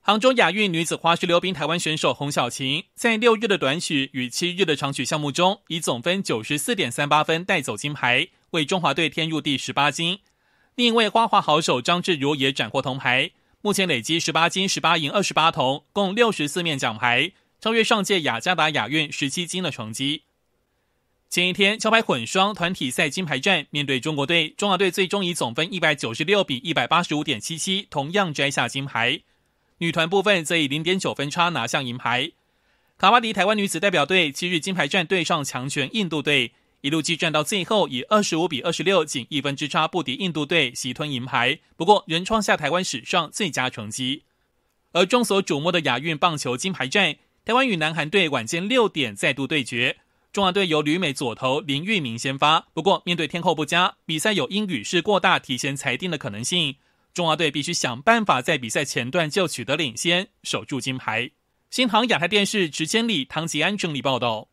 杭州亚运女子花式溜冰台湾选手洪小琴在六日的短曲与七日的长曲项目中，以总分九十四点三八分带走金牌，为中华队添入第十八金。另一位花滑好手张智如也斩获铜牌，目前累积十八金、十八银、二十八铜，共六十四面奖牌，超越上届雅加达亚运十七金的成绩。前一天桥牌混双团体赛金牌战面对中国队，中华队最终以总分一百九十六比一百八十五点七七，同样摘下金牌。女团部分则以零点九分差拿下银牌。卡巴迪台湾女子代表队七日金牌战对上强权印度队，一路激战到最后，以二十五比二十六仅一分之差不敌印度队，喜吞银牌。不过仍创下台湾史上最佳成绩。而众所瞩目的亚运棒球金牌战，台湾与南韩队晚间六点再度对决。中华队由旅美左投林玉明先发，不过面对天候不佳，比赛有因雨势过大提前裁定的可能性。中华队必须想办法在比赛前段就取得领先，守住金牌。新唐亚太电视直监李唐吉安整理报道。